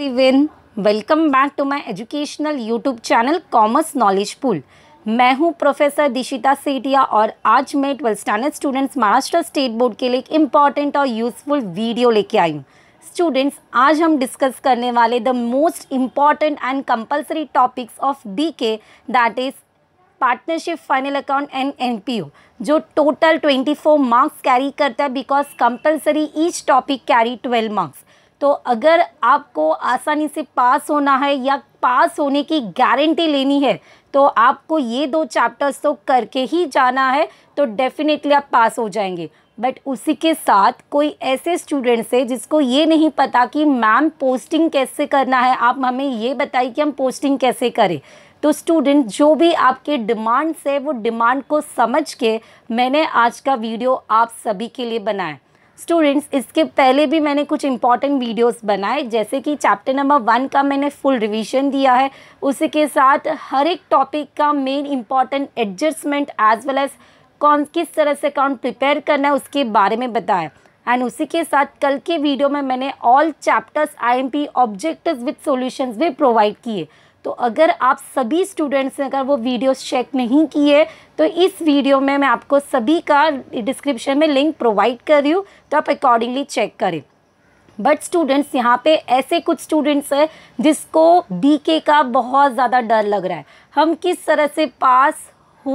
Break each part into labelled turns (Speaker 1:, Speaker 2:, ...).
Speaker 1: Everyone welcome back to my educational YouTube channel commerce knowledge pool मैं हूं professor Dishita Setia और आज मैं twelfth standard students Maharashtra state board के लिए एक इम्पॉर्टेंट और यूजफुल वीडियो लेके आई हूं स्टूडेंट्स आज हम डिस्कस करने वाले the most important and compulsory topics of B K that is partnership final account and an जो टोटल ट्वेंटी मार्क्स कैरी करता है because compulsory each topic carry twelve marks तो अगर आपको आसानी से पास होना है या पास होने की गारंटी लेनी है तो आपको ये दो चैप्टर्स तो करके ही जाना है तो डेफिनेटली आप पास हो जाएंगे बट उसी के साथ कोई ऐसे स्टूडेंट्स से जिसको ये नहीं पता कि मैम पोस्टिंग कैसे करना है आप हमें ये बताइए कि हम पोस्टिंग कैसे करें तो स्टूडेंट जो भी आपके डिमांड्स है वो डिमांड को समझ के मैंने आज का वीडियो आप सभी के लिए बनाया स्टूडेंट्स इसके पहले भी मैंने कुछ इंपॉर्टेंट वीडियोस बनाए जैसे कि चैप्टर नंबर वन का मैंने फुल रिवीजन दिया है उसी के साथ हर एक टॉपिक का main important adjustment as well as कौन किस तरह से अकाउंट प्रिपेयर करना है उसके बारे में बताया एंड उसी के साथ कल के वीडियो में मैंने all chapters I P objectives with solution भी प्रोवाइड किए तो अगर आप सभी स्टूडेंट्स ने अगर वो वीडियोस चेक नहीं किए तो इस वीडियो में मैं आपको सभी का डिस्क्रिप्शन में लिंक प्रोवाइड कर रही हूँ तो आप अकॉर्डिंगली चेक करें बट स्टूडेंट्स यहाँ पे ऐसे कुछ स्टूडेंट्स हैं जिसको बीके का बहुत ज़्यादा डर लग रहा है हम किस तरह से पास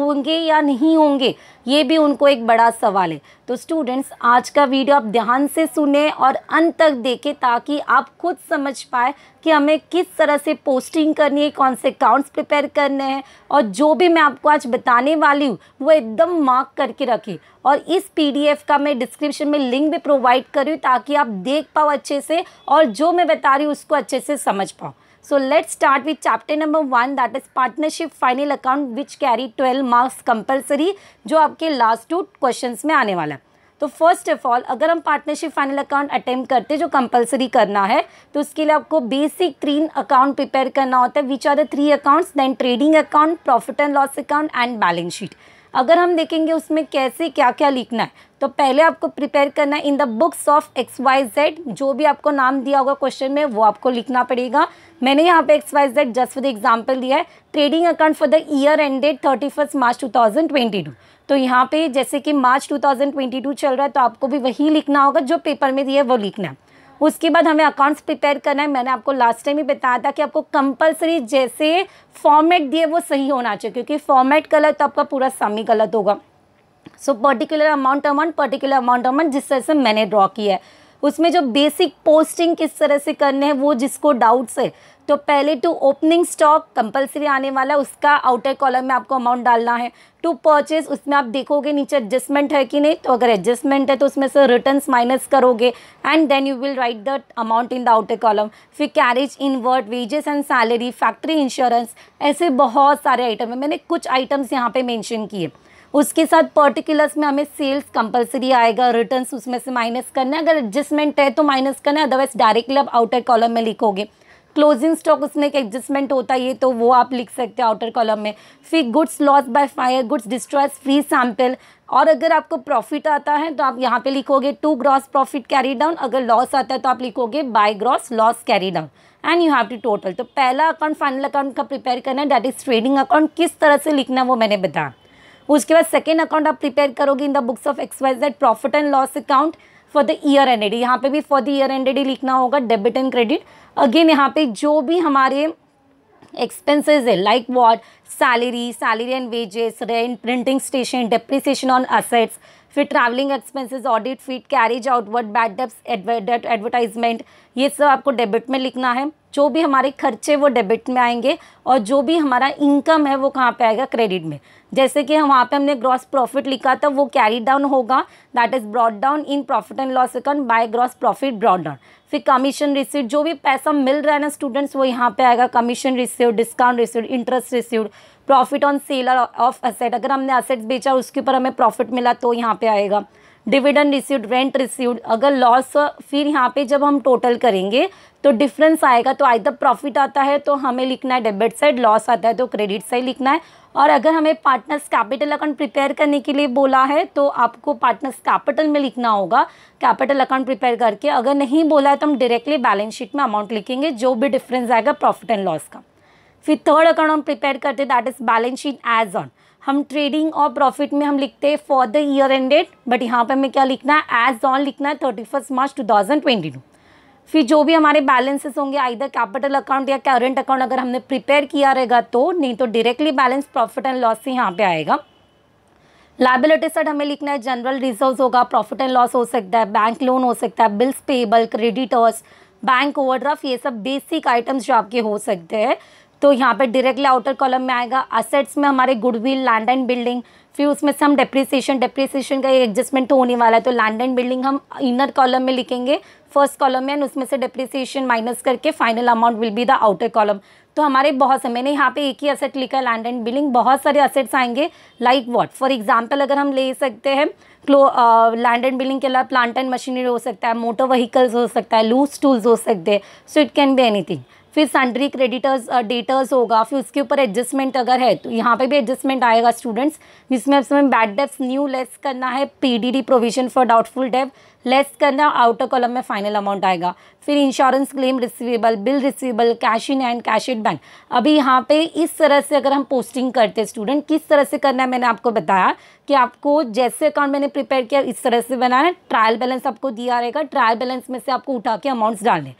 Speaker 1: होंगे या नहीं होंगे ये भी उनको एक बड़ा सवाल है तो स्टूडेंट्स आज का वीडियो आप ध्यान से सुने और अंत तक देखें ताकि आप खुद समझ पाए कि हमें किस तरह से पोस्टिंग करनी है कौन से अकाउंट्स प्रिपेयर करने हैं और जो भी मैं आपको आज बताने वाली हूँ वो एकदम मार्क करके रखें और इस पीडीएफ का मैं डिस्क्रिप्शन में लिंक भी प्रोवाइड करी ताकि आप देख पाओ अच्छे से और जो मैं बता रही हूँ उसको अच्छे से समझ पाओ So let's start with chapter number one that is partnership final account which carry 12 marks compulsory जो आपके last two questions में आने वाला है तो फर्स्ट ऑफ ऑल अगर हम पार्टनरशिप फाइनल अकाउंट अटेम्प्ट करते जो कंपलसरी करना है तो उसके लिए आपको बेसिक तीन अकाउंट प्रिपेयर करना होता है which are the three accounts then trading account profit and loss account and balance sheet अगर हम देखेंगे उसमें कैसे क्या क्या लिखना है तो पहले आपको प्रिपेयर करना है in the books of X Y Z जो भी आपको नाम दिया होगा क्वेश्चन में वो आपको लिखना पड़ेगा मैंने यहाँ पे X Y Z just for the example दिया है trading account for the year ended thirty first March two thousand twenty two तो यहाँ पे जैसे कि March two thousand twenty two चल रहा है तो आपको भी वही लिखना होगा जो पेपर में दिया है वो लिखना है उसके बाद हमें अकाउंट्स प्रिपेयर करना है मैंने आपको लास्ट टाइम ही बताया था कि आपको कंपलसरी जैसे फॉर्मेट दिए वो सही होना चाहिए क्योंकि फॉर्मेट गलत तो आपका पूरा सम ही गलत होगा so particular amount amount particular amount amount जिस तरह से मैंने ड्रॉ किया है उसमें जो बेसिक पोस्टिंग किस तरह से करने हैं वो जिसको डाउट्स है तो पहले टू ओपनिंग स्टॉक कंपलसरी आने वाला है उसका आउटर कॉलम में आपको अमाउंट डालना है टू परचेज उसमें आप देखोगे नीचे एडजस्टमेंट है कि नहीं तो अगर एडजस्टमेंट है तो उसमें से रिटर्न माइनस करोगे and then you will write the amount in the outer column फिर carriage inward wages and salary factory insurance ऐसे बहुत सारे आइटम है मैंने कुछ आइटम्स यहाँ पर मैंशन किए उसके साथ पर्टिकुलर्स में हमें सेल्स कंपलसरी आएगा रिटर्न उसमें से माइनस करना है अगर एडजस्टमेंट है तो माइनस करना है अदरवाइज डायरेक्टली आप आउटर कॉलम में लिखोगे क्लोजिंग स्टॉक उसमें एक एडजस्टमेंट होता है तो वो आप लिख सकते हो आउटर कॉलम में फिर goods loss by fire goods destroy free sample और अगर आपको प्रॉफिट आता है तो आप यहाँ पे लिखोगे to gross profit carry down अगर लॉस आता है तो आप लिखोगे by gross loss carry down and you have to total तो पहला अकाउंट फाइनल अकाउंट का प्रिपेयर करना है डैट इज़ ट्रेडिंग अकाउंट किस तरह से लिखना है वो मैंने बताया उसके बाद सेकेंड अकाउंट आप प्रिपेयर करोगे in the books of XYZ that profit and loss account for the year ended यहाँ पे भी फॉर द ईयर एंडेड ही लिखना होगा डेबिट एंड क्रेडिट अगेन यहाँ पे जो भी हमारे एक्सपेंसेस है like what salary salary and wages rent printing station depreciation on assets फिर travelling expenses audit fees carriage outward bad debts advertisement ये सब आपको डेबिट में लिखना है जो भी हमारे खर्चे वो डेबिट में आएंगे और जो भी हमारा इनकम है वो कहाँ पे आएगा क्रेडिट में जैसे कि हम वहाँ पे हमने ग्रॉस प्रॉफिट लिखा था वो कैरी डाउन होगा that is brought down in profit and loss account by gross profit brought down फिर कमीशन रिसीव जो भी पैसा मिल रहा है ना स्टूडेंट्स वो यहाँ पे आएगा commission receive discount receive interest receive profit on sale of asset अगर हमने असेट्स बेचा उसके ऊपर हमें प्रॉफिट मिला तो यहाँ पे आएगा डिविडेंड रिसीव्ड रेंट रिसीव्ड अगर लॉस फिर यहाँ पे जब हम टोटल करेंगे तो डिफरेंस आएगा तो आई प्रॉफिट आता है तो हमें लिखना है डेबिट साइड लॉस आता है तो क्रेडिट साइड लिखना है और अगर हमें पार्टनर्स कैपिटल अकाउंट प्रिपेयर करने के लिए बोला है तो आपको पार्टनर्स कैपिटल में लिखना होगा कैपिटल अकाउंट प्रिपेयर करके अगर नहीं बोला है तो हम डायरेक्टली बैलेंस शीट में अमाउंट लिखेंगे जो भी डिफरेंस आएगा प्रॉफिट एंड लॉस का फिर थर्ड अकाउंट हम प्रिपेयर करते that is balance sheet as on हम ट्रेडिंग और प्रॉफिट में हम लिखते हैं for the year ended but यहाँ पे हमें क्या लिखना है एज ऑन लिखना है thirty first March two thousand twenty two फिर जो भी हमारे बैलेंसेस होंगे आइधर कैपिटल अकाउंट या करंट अकाउंट अगर हमने प्रिपेयर किया रहेगा तो नहीं तो directly balance profit and loss से यहाँ पे आएगा लाइबिलिटी साइड हमें लिखना है जनरल रिजर्व होगा प्रॉफिट एंड लॉस हो सकता है बैंक लोन हो सकता है bills payable creditors bank overdraft ये सब बेसिक आइटम्स जो आपके हो सकते हैं तो यहाँ पे डायरेक्टली आउटर कॉलम में आएगा असेट्स में हमारे गुडविल लैंड एंड बिल्डिंग फिर उसमें से हम डेप्रिसिएशन डेप्रिसिएशन का एडजस्टमेंट तो होने वाला है तो लैंड एंड बिल्डिंग हम इनर कॉलम में लिखेंगे फर्स्ट कॉलम में एंड उसमें से डेप्रिसिएशन माइनस करके final amount will be the outer column तो हमारे बहुत से मैंने यहाँ पे एक ही असेट लिखा है लैंड एंड बिल्डिंग बहुत सारे असेट्स आएंगे लाइक व्हाट फॉर एग्जांपल अगर हम ले सकते हैं क्लो लैंड एंड बिल्डिंग के अलावा प्लांट एंड मशीनरी हो सकता है मोटर व्हीकल्स हो सकता है लूज टूल्स हो सकते हैं so it can be anything फिर सन्ड्री क्रेडिटर्स डेटर्स होगा फिर उसके ऊपर एडजस्टमेंट अगर है तो यहाँ पे भी एडजस्टमेंट आएगा स्टूडेंट्स जिसमें अब समय बैड डेप्स न्यू लेस करना है PDD provision for doubtful debt less करना आउटर कॉलम में फाइनल अमाउंट आएगा फिर insurance claim receivable bill receivable cash in hand cash at bank अभी यहाँ पे इस तरह से अगर हम पोस्टिंग करते हैं स्टूडेंट किस तरह से करना है मैंने आपको बताया कि आपको जैसे अकाउंट मैंने प्रिपेयर किया इस तरह से बनाना है ट्रायल बैलेंस आपको दिया रहेगा ट्रायल बैलेंस में से आपको उठा के अमाउंट्स डालने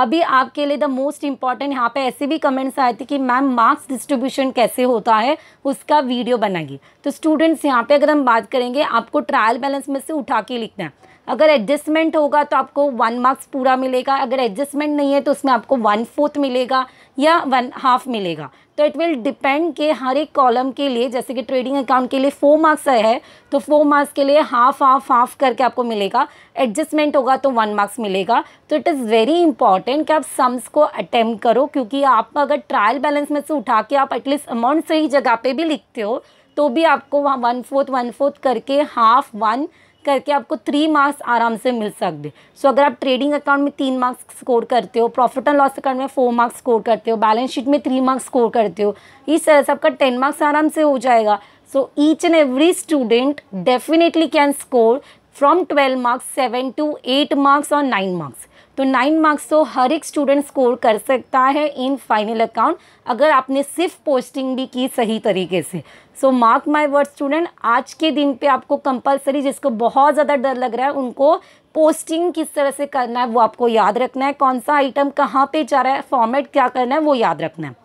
Speaker 1: अभी आपके लिए द मोस्ट इंपॉर्टेंट यहाँ पे ऐसे भी कमेंट्स आए थे कि मैम मार्क्स डिस्ट्रीब्यूशन कैसे होता है उसका वीडियो बनाएगी तो स्टूडेंट्स यहाँ पे अगर हम बात करेंगे आपको ट्रायल बैलेंस में से उठा के लिखना है अगर एडजस्टमेंट होगा तो आपको वन मार्क्स पूरा मिलेगा अगर एडजस्टमेंट नहीं है तो उसमें आपको वन फोर्थ मिलेगा या वन हाफ मिलेगा तो इट विल डिपेंड के हर एक कॉलम के लिए जैसे कि ट्रेडिंग अकाउंट के लिए फोर मार्क्स है तो फोर मार्क्स के लिए हाफ हाफ हाफ करके आपको मिलेगा एडजस्टमेंट होगा तो वन मार्क्स मिलेगा तो इट इज़ वेरी इंपॉर्टेंट कि आप सम्स को अटैम्प्ट करो क्योंकि आप अगर ट्रायल बैलेंस में से उठा के आप एटलीस्ट अमाउंट सही जगह पर भी लिखते हो तो भी आपको वहाँ वन फोर्थ वन फोर्थ करके हाफ वन करके आपको थ्री मार्क्स आराम से मिल सकते सो so, अगर आप ट्रेडिंग अकाउंट में तीन मार्क्स स्कोर करते हो प्रॉफिट एंड लॉस अकाउंट में फोर मार्क्स स्कोर करते हो बैलेंस शीट में थ्री मार्क्स स्कोर करते हो इस तरह से आपका टेन मार्क्स आराम से हो जाएगा so each and every student definitely can score from twelve marks seven to eight marks और नाइन मार्क्स तो नाइन मार्क्स तो हर एक स्टूडेंट स्कोर कर सकता है इन फाइनल अकाउंट अगर आपने सिर्फ पोस्टिंग भी की सही तरीके से so mark my word student आज के दिन पे आपको कंपलसरी जिसको बहुत ज़्यादा डर लग रहा है उनको पोस्टिंग किस तरह से करना है वो आपको याद रखना है कौन सा आइटम कहाँ पर जा रहा है फॉर्मेट क्या करना है वो याद रखना है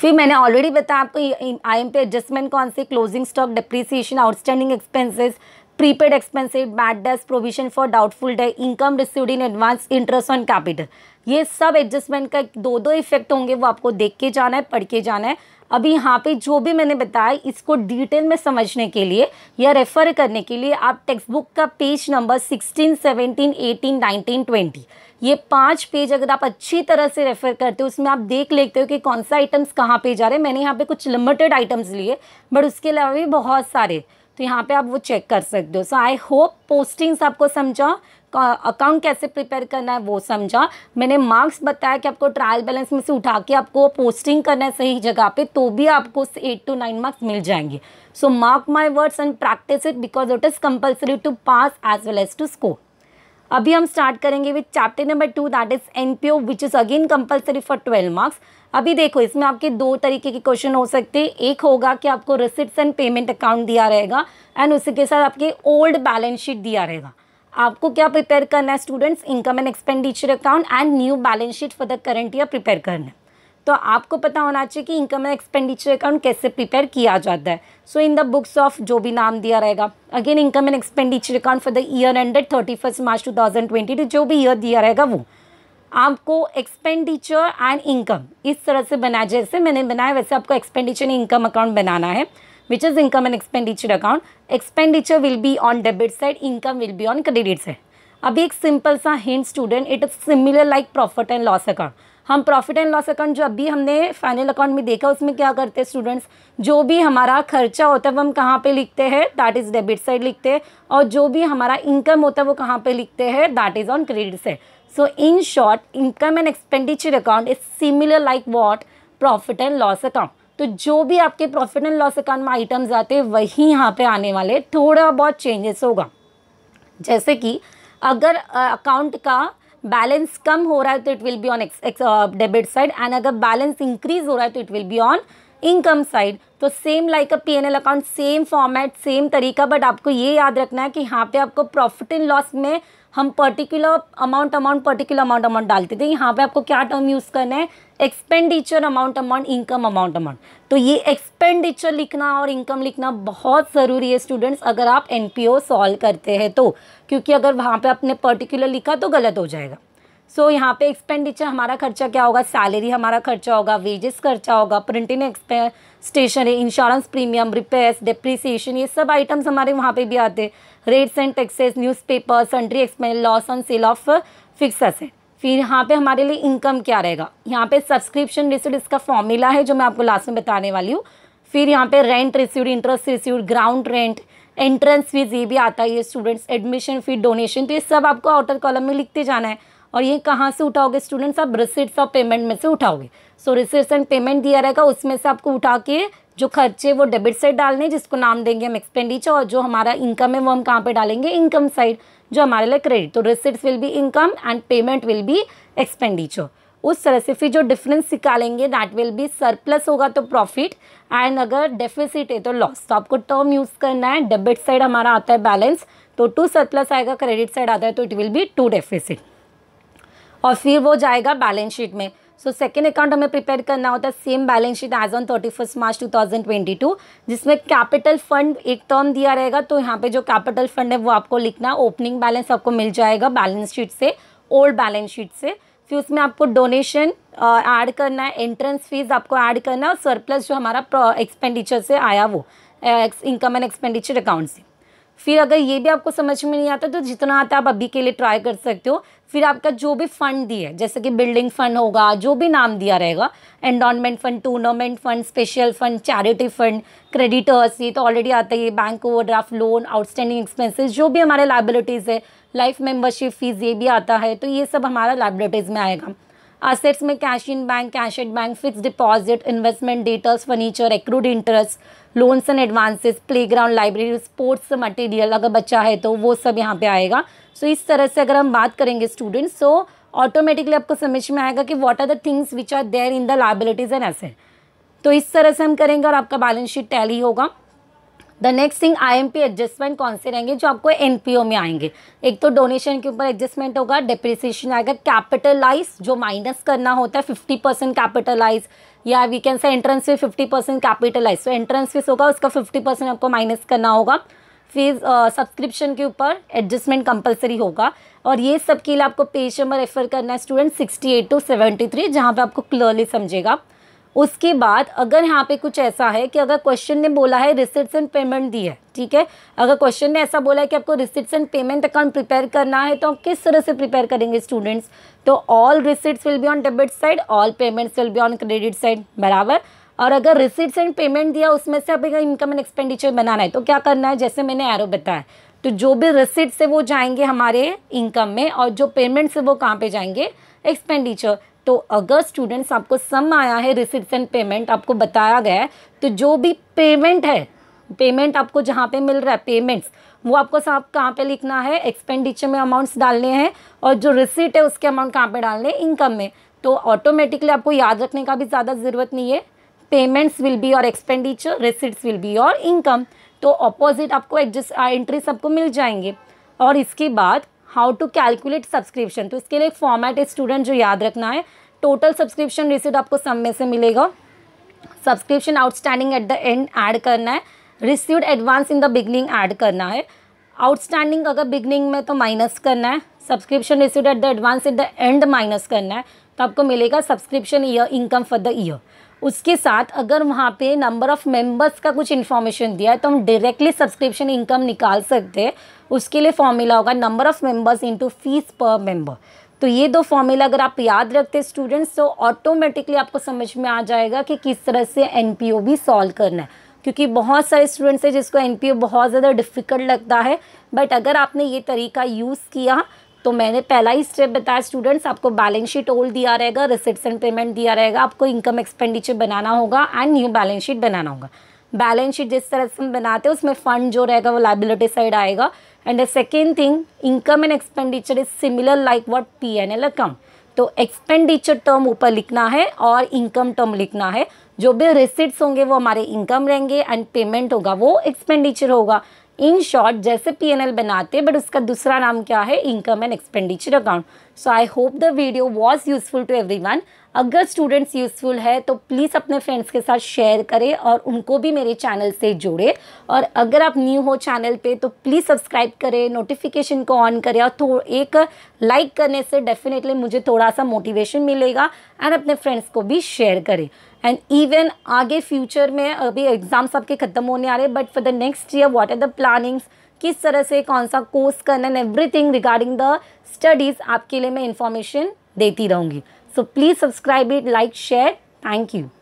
Speaker 1: फिर मैंने ऑलरेडी बताया आपको आई एम पे एडजस्टमेंट कौन से closing stock depreciation outstanding expenses prepaid expensive bad debts provision for doubtful debts income received in advance interest on capital ये सब एडजस्टमेंट का दो दो इफेक्ट होंगे वो आपको देख के जाना है पढ़ के जाना है अभी यहाँ पे जो भी मैंने बताया इसको डिटेल में समझने के लिए या रेफ़र करने के लिए आप टेक्स्ट बुक का पेज नंबर 16, 17, 18, 19, 20 ये पांच पेज अगर आप अच्छी तरह से रेफ़र करते हो उसमें आप देख लेते हो कि कौन सा आइटम्स कहाँ पे जा रहे हैं मैंने यहाँ पे कुछ लिमिटेड आइटम्स लिए बट उसके अलावा भी बहुत सारे तो यहाँ पे आप वो चेक कर सकते हो सो आई होप पोस्टिंग्स आपको समझा अकाउंट कैसे प्रिपेयर करना है वो समझा मैंने मार्क्स बताया कि आपको ट्रायल बैलेंस में से उठा के आपको पोस्टिंग करना है सही जगह पे तो भी आपको एट टू नाइन मार्क्स मिल जाएंगे so mark my words and practice it because it is compulsory to pass as well as to score अभी हम स्टार्ट करेंगे with chapter number two that is N P O which is again compulsory for twelve marks अभी देखो इसमें आपके दो तरीके के क्वेश्चन हो सकते हैं एक होगा कि आपको रिसिप्ट एंड पेमेंट अकाउंट दिया रहेगा एंड उसी के साथ आपके ओल्ड बैलेंस शीट दिया रहेगा आपको क्या प्रिपेयर करना है students income and expenditure account and new balance sheet for the current year prepare करना है तो आपको पता होना चाहिए कि इनकम एंड एक्सपेंडिचर अकाउंट कैसे प्रिपेयर किया जाता है so in the books of जो भी नाम दिया रहेगा again income and expenditure account for the year ended thirty first March two thousand twenty two जो भी ईयर दिया रहेगा वो आपको एक्सपेंडिचर एंड इनकम इस तरह से बनाया जैसे मैंने बनाया वैसे आपको एक्सपेंडिचर एंड इनकम अकाउंट बनाना है which is income and expenditure account expenditure will be on debit side income will be on credit side अभी एक सिंपल सा hint student it is similar like profit and loss account हम profit and loss account जो अभी हमने final account में देखा उसमें क्या करते हैं स्टूडेंट्स जो भी हमारा खर्चा होता है वो हम कहाँ पे लिखते हैं दैट इज़ डेबिट साइड लिखते हैं और जो भी हमारा इनकम होता है वो कहाँ पे लिखते हैं that is on credit side So in short, income and expenditure account is similar like what profit and loss account. तो जो भी आपके प्रॉफिट एंड लॉस अकाउंट में आइटम्स आते हैं वही यहाँ पे आने वाले थोड़ा बहुत चेंजेस होगा जैसे कि अगर अकाउंट uh, का बैलेंस कम हो रहा है तो it will be on debit side and अगर बैलेंस इंक्रीज हो रहा है तो it will be on income side तो same like a P N L account same format same तरीका बट आपको ये याद रखना है कि यहाँ पे आपको प्रॉफिट एंड लॉस में हम particular amount amount particular amount amount डालते थे यहाँ पे आपको क्या टर्म यूज़ करना है expenditure amount amount income amount amount तो ये एक्सपेंडिचर लिखना और इनकम लिखना बहुत ज़रूरी है स्टूडेंट्स अगर आप एन पी ओ सॉल्व करते हैं तो क्योंकि अगर वहाँ पर आपने पर्टिकुलर लिखा तो गलत हो जाएगा सो so, यहाँ पे एक्सपेंडिचर हमारा खर्चा क्या होगा सैलरी हमारा खर्चा होगा वेजेस खर्चा होगा प्रिंटिंग एक्सपे stationery insurance premium repairs depreciation ये सब आइटम्स हमारे वहाँ पे भी आते हैं rates and taxes paper sundry expense loss on sale of fixed है फिर यहाँ पे हमारे लिए इनकम क्या रहेगा यहाँ पे सब्सक्रिप्शन रिसिड इसका फॉर्मूला है जो मैं आपको लास्ट में बताने वाली हूँ फिर यहाँ पे rent receive interest receive ground rent entrance fees ये भी आता है ये स्टूडेंट्स एडमिशन फी डोनेशन तो ये सब आपको आउटर कॉलम में लिखते जाना है और ये कहाँ से उठाओगे स्टूडेंट्स आप रिसिट्स ऑफ पेमेंट में से उठाओगे सो रिसिट्स एंड पेमेंट दिया रहेगा उसमें से आपको उठा के जो खर्चे वो डेबिट साइड डालने जिसको नाम देंगे हम एक्सपेंडिचर और जो हमारा इनकम है वो हम कहाँ पे डालेंगे इनकम साइड जो हमारे लिए क्रेडिट तो receipts will be income and payment will be expenditure उस तरह से फिर जो डिफरेंस निकालेंगे दैट विल बी सरप्लस होगा तो प्रॉफिट एंड अगर डेफिसिट है तो लॉस तो आपको टर्म यूज़ करना है डेबिट साइड हमारा आता है बैलेंस तो टू सरप्लस आएगा क्रेडिट साइड आता है तो it will be to deficit और फिर वो जाएगा बैलेंस शीट में सो सेकेंड अकाउंट हमें प्रिपेयर करना होता है same balance sheet as on thirty first March two thousand twenty two जिसमें कैपिटल फंड एक टर्म दिया रहेगा तो यहाँ पे जो कैपिटल फंड है वो आपको लिखना ओपनिंग बैलेंस आपको मिल जाएगा बैलेंस शीट से ओल्ड बैलेंस शीट से फिर उसमें आपको डोनेशन ऐड करना है एंट्रेंस फीस आपको ऐड करना है और सरप्लस जो हमारा एक्सपेंडिचर से आया वो इनकम एंड एक्सपेंडिचर अकाउंट से फिर अगर ये भी आपको समझ में नहीं आता तो जितना आता आप अभी के लिए ट्राई कर सकते हो फिर आपका जो भी फंड दिया है जैसे कि बिल्डिंग फंड होगा जो भी नाम दिया रहेगा endowment fund tournament fund special fund charity fund creditors ये तो ऑलरेडी आता है bank overdraft loan outstanding expenses जो भी हमारे लाइबिलिटीज़ है लाइफ मेम्बरशिप फीस ये भी आता है तो ये सब हमारा लाइबिलिटीज़ में आएगा असेट्स में cash in bank cash at bank fixed deposit investment debtors furniture accrued interest loans and advances playground library sports material अगर बच्चा है तो वो सब यहाँ पे आएगा सो so, इस तरह से अगर हम बात करेंगे स्टूडेंट्स सो ऑटोमेटिकली आपको समझ में आएगा कि what are the things which are there in the liabilities and asset तो इस तरह से हम करेंगे और आपका बैलेंस शीट टैली होगा the next thing IMP adjustment कौन से रहेंगे जो आपको एनपीओ में आएंगे एक तो डोनेशन के ऊपर एडजस्टमेंट होगा डिप्रिसिएशन आएगा कैपिटलाइज जो माइनस करना होता है फिफ्टी परसेंट कैपिटलाइज या we can say entrance fees fifty percent capitalise तो एंट्रेंस फीस होगा उसका फिफ्टी परसेंट आपको माइनस करना होगा फीस सब्सक्रिप्शन uh, के ऊपर एडजस्टमेंट कंपलसरी होगा और ये सब के लिए आपको पेज नंबर रेफर करना है student sixty eight to seventy three जहाँ पर आपको क्लियरली समझेगा उसके बाद अगर यहाँ पे कुछ ऐसा है कि अगर क्वेश्चन ने बोला है रिसिट्स एंड पेमेंट दी है ठीक है अगर क्वेश्चन ने ऐसा बोला है कि आपको receipts and payment account prepare करना है तो हम किस तरह से प्रिपेयर करेंगे स्टूडेंट्स तो all receipts will be on debit side all payments will be on credit side बराबर और अगर रिसिट्स एंड पेमेंट दिया उसमें से आप इनकम एंड एक्सपेंडिचर बनाना है तो क्या करना है जैसे मैंने एरो बताया तो जो भी रिसिट्स है वो जाएंगे हमारे इनकम में और जो पेमेंट्स है वो कहाँ पर जाएंगे एक्सपेंडिचर तो अगर स्टूडेंट्स आपको सम आया है रिसिप्ट एंड पेमेंट आपको बताया गया है तो जो भी पेमेंट है पेमेंट आपको जहाँ पे मिल रहा है पेमेंट्स वो आपको साहब कहाँ पे लिखना है एक्सपेंडिचर में अमाउंट्स डालने हैं और जो रिसिट है उसके अमाउंट कहाँ पे डालने हैं इनकम में तो ऑटोमेटिकली आपको याद रखने का भी ज़्यादा ज़रूरत नहीं है पेमेंट्स विल बी और एक्सपेंडिचर रिसिट्स विल बी और इनकम तो अपोजिट आपको एडजस्ट एंट्रीस आपको मिल जाएंगे और इसके बाद हाउ टू कैलकुलेट सब्सक्रिप्शन तो इसके लिए एक फॉर्मेट स्टूडेंट जो याद रखना है टोटल सब्सक्रिप्शन रिसिट आपको सब में से मिलेगा subscription outstanding at the end add करना है received advance in the beginning add करना है आउटस्टैंडिंग अगर बिगनिंग में तो माइनस करना है subscription receive at the advance in the end minus करना है तो आपको मिलेगा subscription year income for the year उसके साथ अगर वहाँ पे नंबर ऑफ़ मेंबर्स का कुछ इन्फॉर्मेशन दिया है तो हम डायरेक्टली सब्सक्रिप्शन इनकम निकाल सकते हैं उसके लिए फॉर्मूला होगा number of members into fees per member तो ये दो फॉर्मूला अगर आप याद रखते स्टूडेंट्स तो ऑटोमेटिकली आपको समझ में आ जाएगा कि किस तरह से एन भी सॉल्व करना है क्योंकि बहुत सारे स्टूडेंट्स हैं जिसको एन बहुत ज़्यादा डिफ़िकल्ट लगता है बट अगर आपने ये तरीका यूज़ किया तो मैंने पहला ही स्टेप बताया स्टूडेंट्स आपको बैलेंस शीट ओल्ड दिया रहेगा रिसिट्स एंड पेमेंट दिया रहेगा आपको इनकम एक्सपेंडिचर बनाना होगा एंड न्यू बैलेंस शीट बनाना होगा बैलेंस शीट जिस तरह से हम बनाते हैं उसमें फंड जो रहेगा वो लाइबिलिटी साइड आएगा and the second thing income and expenditure is similar like what P N L account तो एक्सपेंडिचर टर्म ऊपर लिखना है और इनकम टर्म लिखना है जो भी रिसिट्स होंगे वो हमारे इनकम रहेंगे एंड पेमेंट होगा वो एक्सपेंडिचर होगा इन शॉर्ट जैसे एल बनाते हैं बट उसका दूसरा नाम क्या है income and expenditure account so I hope the video was useful to one अगर स्टूडेंट्स यूजफुल है तो प्लीज़ अपने फ्रेंड्स के साथ शेयर करें और उनको भी मेरे चैनल से जोड़े और अगर आप न्यू हो चैनल पे तो प्लीज़ सब्सक्राइब करें नोटिफिकेशन को ऑन करें और एक लाइक करने से डेफिनेटली मुझे थोड़ा सा मोटिवेशन मिलेगा एंड अपने फ्रेंड्स को भी शेयर करें एंड इवन आगे फ्यूचर में अभी एग्ज़ाम सबके ख़त्म होने आ रहे हैं but for the next year what are the plannings किस तरह से कौन सा कोर्स करना and everything regarding the studies आपके लिए मैं इन्फॉर्मेशन देती रहूँगी so please subscribe it like share thank you